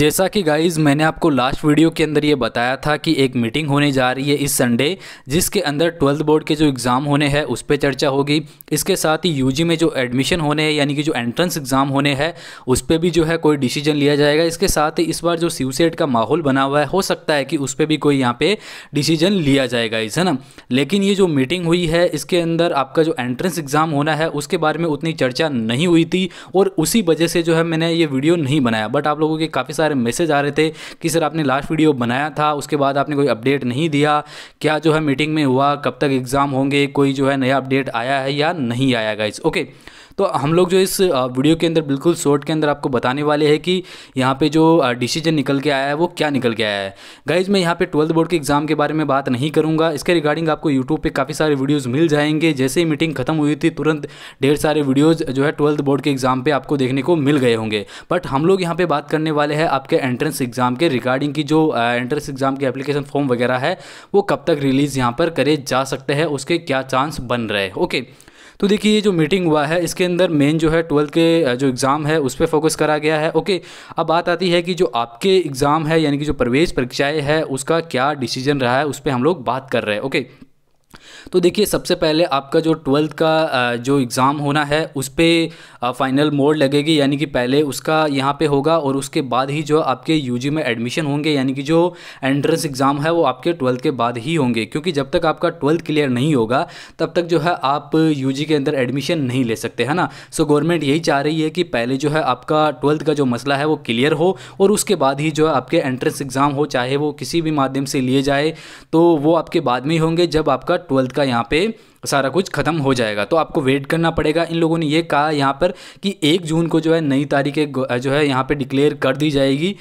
जैसा कि गाइज मैंने आपको लास्ट वीडियो के अंदर ये बताया था कि एक मीटिंग होने जा रही है इस संडे जिसके अंदर ट्वेल्थ बोर्ड के जो एग्ज़ाम होने हैं उस पर चर्चा होगी इसके साथ ही यूजी में जो एडमिशन होने हैं यानी कि जो एंट्रेंस एग्ज़ाम होने हैं उस पर भी जो है कोई डिसीजन लिया जाएगा इसके साथ ही इस बार जो सीवसेट का माहौल बना हुआ है हो सकता है कि उस पर भी कोई यहाँ पर डिसीजन लिया जाएगा इस है ना लेकिन ये जो मीटिंग हुई है इसके अंदर आपका जो एंट्रेंस एग्ज़ाम होना है उसके बारे में उतनी चर्चा नहीं हुई थी और उसी वजह से जो है मैंने ये वीडियो नहीं बनाया बट आप लोगों के काफ़ी सारे सारे मैसेज आ रहे थे कि सर आपने लास्ट वीडियो बनाया था उसके बाद आपने कोई अपडेट नहीं दिया क्या जो है मीटिंग में हुआ कब तक एग्ज़ाम होंगे कोई जो है नया अपडेट आया है या नहीं आया गाइज ओके तो हम लोग जो इस वीडियो के अंदर बिल्कुल शॉर्ट के अंदर आपको बताने वाले हैं कि यहाँ पे जो डिसीजन निकल के आया है वो क्या निकल के आया है गाइज मैं यहाँ पे ट्वेल्थ बोर्ड के एग्ज़ाम के बारे में बात नहीं करूँगा इसके रिगार्डिंग आपको यूट्यूब पर काफ़ी सारे वीडियोज़ मिल जाएंगे जैसे ही मीटिंग खत्म हुई थी तुरंत ढेर सारे वीडियोज़ जो है ट्वेल्थ बोर्ड के एग्ज़ाम पर आपको देखने को मिल गए होंगे बट हम लोग यहाँ पर बात करने वाले हैं आपके एंट्रेंस एग्ज़ाम के रिगार्डिंग की जो एंट्रेंस एग्ज़ाम के एप्लीकेशन फॉर्म वगैरह है वो कब तक रिलीज़ यहाँ पर करे जा सकते हैं उसके क्या चांस बन रहे ओके तो देखिए ये जो मीटिंग हुआ है इसके अंदर मेन जो है ट्वेल्थ के जो एग्ज़ाम है उस पर फोकस करा गया है ओके अब बात आती है कि जो आपके एग्ज़ाम है यानी कि जो प्रवेश परीक्षाएँ है उसका क्या डिसीजन रहा है उस पर हम लोग बात कर रहे हैं ओके तो देखिए सबसे पहले आपका जो ट्वेल्थ का जो एग्ज़ाम होना है उस पर फ़ाइनल मोड लगेगी यानी कि पहले उसका यहाँ पे होगा और उसके बाद ही जो आपके यूजी में एडमिशन होंगे यानी कि जो एंट्रेंस एग्ज़ाम है वो आपके ट्वेल्थ के बाद ही होंगे क्योंकि जब तक आपका ट्वेल्थ क्लियर नहीं होगा तब तक जो है आप यू के अंदर एडमिशन नहीं ले सकते है ना सो गवर्नमेंट यही चाह रही है कि पहले जो है आपका ट्वेल्थ का जो मसला है वो क्लियर हो और उसके बाद ही जो है आपके एंट्रेंस एग्ज़ाम हो चाहे वो किसी भी माध्यम से लिए जाए तो वो आपके बाद में ही होंगे जब आपका ट्वेल्थ का यहाँ पे सारा कुछ खत्म हो जाएगा तो आपको वेट करना पड़ेगा इन लोगों ने ये कहा यहाँ पर कि एक जून को जो है नई तारीखें जो है यहाँ पे डिक्लेयर कर दी जाएगी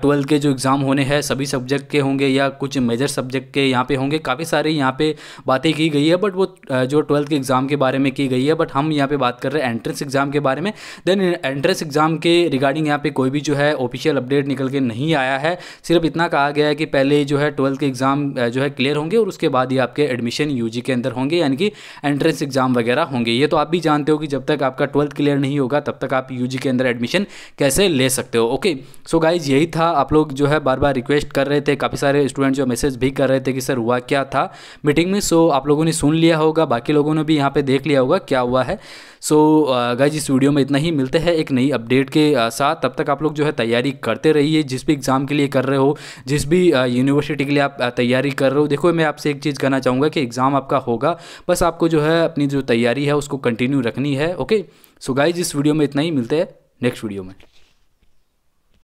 ट्वेल्थ के जो एग्ज़ाम होने हैं सभी सब्जेक्ट के होंगे या कुछ मेजर सब्जेक्ट के यहाँ पे होंगे काफ़ी सारे यहाँ पे बातें की गई है बट वो जो ट्वेल्थ के एग्ज़ाम के बारे में की गई है बट हम यहाँ पर बात कर रहे हैं एंट्रेंस एग्ज़ाम के बारे में देन एंट्रेंस एग्ज़ाम के रिगार्डिंग यहाँ पर कोई भी जो है ऑफिशियल अपडेट निकल के नहीं आया है सिर्फ इतना कहा गया है कि पहले जो है ट्वेल्थ के एग्ज़ाम जो है क्लियर होंगे और उसके बाद ही आपके एडमिशन सेक्शन यूजी के अंदर होंगे यानी कि एंट्रेंस एग्जाम वगैरह होंगे ये तो आप भी जानते हो कि जब तक आपका ट्वेल्थ क्लियर नहीं होगा तब तक आप यूजी के अंदर एडमिशन कैसे ले सकते हो ओके सो गाइज यही था आप लोग जो है बार बार रिक्वेस्ट कर रहे थे काफ़ी सारे स्टूडेंट जो मैसेज भी कर रहे थे कि सर हुआ क्या था मीटिंग में सो आप लोगों ने सुन लिया होगा बाकी लोगों ने भी यहाँ पर देख लिया होगा क्या हुआ है सो गाइज uh, इस वीडियो में इतना ही मिलते हैं एक नई अपडेट के uh, साथ तब तक आप लोग जो है तैयारी करते रहिए जिस भी एग्ज़ाम के लिए कर रहे हो जिस भी यूनिवर्सिटी uh, के लिए आप तैयारी कर रहे हो देखो मैं आपसे एक चीज़ कहना चाहूँगा कि एग्ज़ाम आपका होगा बस आपको जो है अपनी जो तैयारी है उसको कंटिन्यू रखनी है ओके सो गाइज इस वीडियो में इतना ही मिलते हैं नेक्स्ट वीडियो में